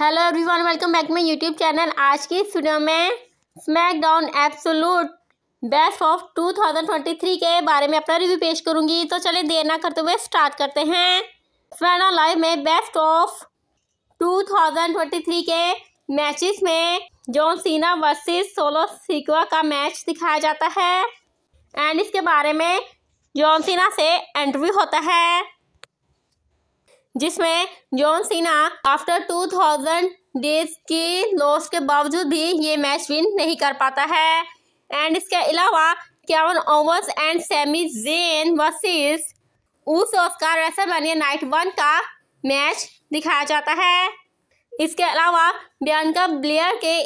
hello everyone welcome back my YouTube channel आज की इस वीडियो में स्मैकडाउन एब्सोलूट बेस्ट ऑफ 2023 के बारे में अपना रिव्यू पेश करूंगी तो चले देर ना करते हुए स्टार्ट करते हैं स्मैकडाउन लाइव में बेस्ट ऑफ 2023 के मैचेस में जॉन सीना वर्सेस सोलो सिक्वा का मैच दिखाया जाता है एंड इसके बारे में जॉन सीना से इंटरव्यू होता है जिसमें जॉन सीना आफ्टर 2000 डेज की लॉस के बावजूद भी ये मैच विन नहीं कर पाता है एंड इसके अलावा Kevin Owens and Sami Zayn versus उस ऑस्कार रेसलमानिया नाइट वन का मैच दिखाया जाता है इसके अलावा बियंका ब्लेयर के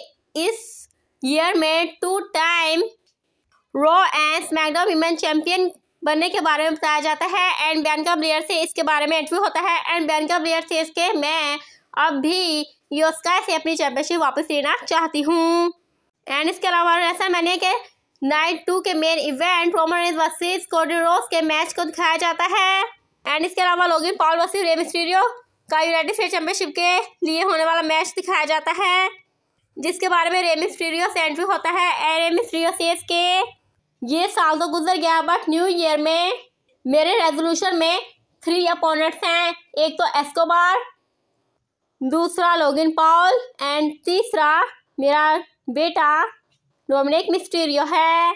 इस ईयर में two time Raw and SmackDown women champion बनने के बारे में बताया जाता है एंड बैंक ऑफ ब्लेयर से इसके बारे में इंटरव्यू होता है एंड बैंक ऑफ ब्लेयर से इसके मैं अब भी योस्का से अपनी चैम्पियनशिप वापस लेना चाहती हूँ एंड इसके अलावा ऐसा मैंने के नाइट टू के main event Roman versus Cody Rhodes के मैच को दिखाया जाता है एंड इसके अलावा Logan Paul versus Rey Mysterio का यूनाइटेड स्टेट चैम्पियनशिप के लिए होने वाला मैच दिखाया जाता है जिसके बारे में रेम स्टीरियो से एंट्री होता है एंड रेम स्टीरियो से इसके ये साल तो गुजर गया बट न्यू ईयर में मेरे रेजोल्यूशन में थ्री अपोनेंट्स हैं एक तो एस्कोबार दूसरा लोगिन पॉल एंड तीसरा मेरा बेटा डोमिनिक मिस्टीरियो है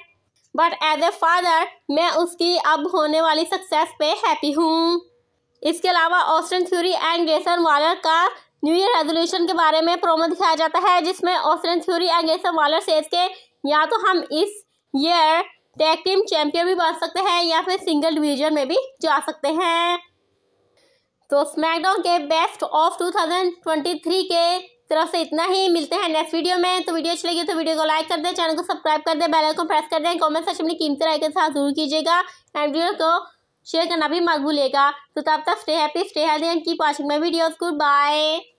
बट एज ए फादर मैं उसकी अब होने वाली सक्सेस पे हैप्पी हूँ इसके अलावा Austin Theory and Grayson Waller का न्यू ईयर रेजोल्यूशन के बारे में प्रोमो दिखाया जाता है जिसमें Austin Theory and Grayson Waller सेज के या तो हम इस ये टैग टीम चैंपियन भी बन सकते हैं या फिर सिंगल डिवीजन में भी जा सकते हैं तो स्मैकडॉन के बेस्ट ऑफ 2023 के तरफ से इतना ही मिलते हैं नेक्स्ट वीडियो में तो वीडियो अच्छी लगी तो वीडियो को लाइक कर दें चैनल को सब्सक्राइब कर दें बेल आइकन प्रेस कर दें कमेंट सेक्शन में कीमती राय के साथ जरूर कीजिएगा एंड वीडियो को शेयर करना भी मत भूलिएगा तो तब तक stay happy stay healthy and keep watching my videos good bye